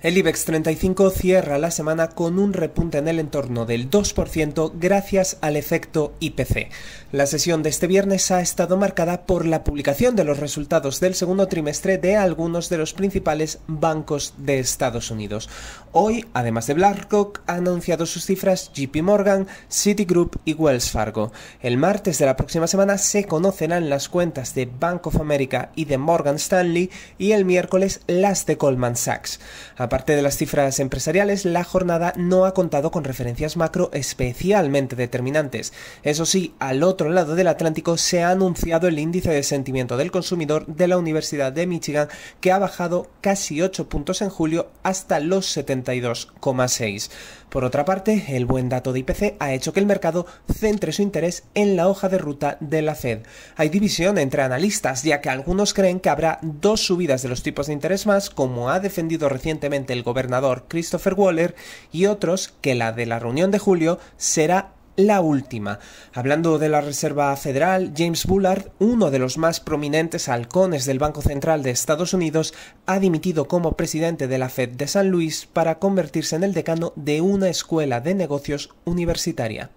El IBEX 35 cierra la semana con un repunte en el entorno del 2% gracias al efecto IPC. La sesión de este viernes ha estado marcada por la publicación de los resultados del segundo trimestre de algunos de los principales bancos de Estados Unidos. Hoy, además de BlackRock, ha anunciado sus cifras JP Morgan, Citigroup y Wells Fargo. El martes de la próxima semana se conocerán las cuentas de Bank of America y de Morgan Stanley y el miércoles las de Goldman Sachs. Aparte de las cifras empresariales, la jornada no ha contado con referencias macro especialmente determinantes. Eso sí, al otro lado del Atlántico se ha anunciado el índice de sentimiento del consumidor de la Universidad de Michigan que ha bajado casi 8 puntos en julio hasta los 72,6. Por otra parte, el buen dato de IPC ha hecho que el mercado centre su interés en la hoja de ruta de la Fed. Hay división entre analistas, ya que algunos creen que habrá dos subidas de los tipos de interés más, como ha defendido recientemente el gobernador Christopher Waller y otros que la de la reunión de julio será la última. Hablando de la Reserva Federal, James Bullard, uno de los más prominentes halcones del Banco Central de Estados Unidos, ha dimitido como presidente de la Fed de San Luis para convertirse en el decano de una escuela de negocios universitaria.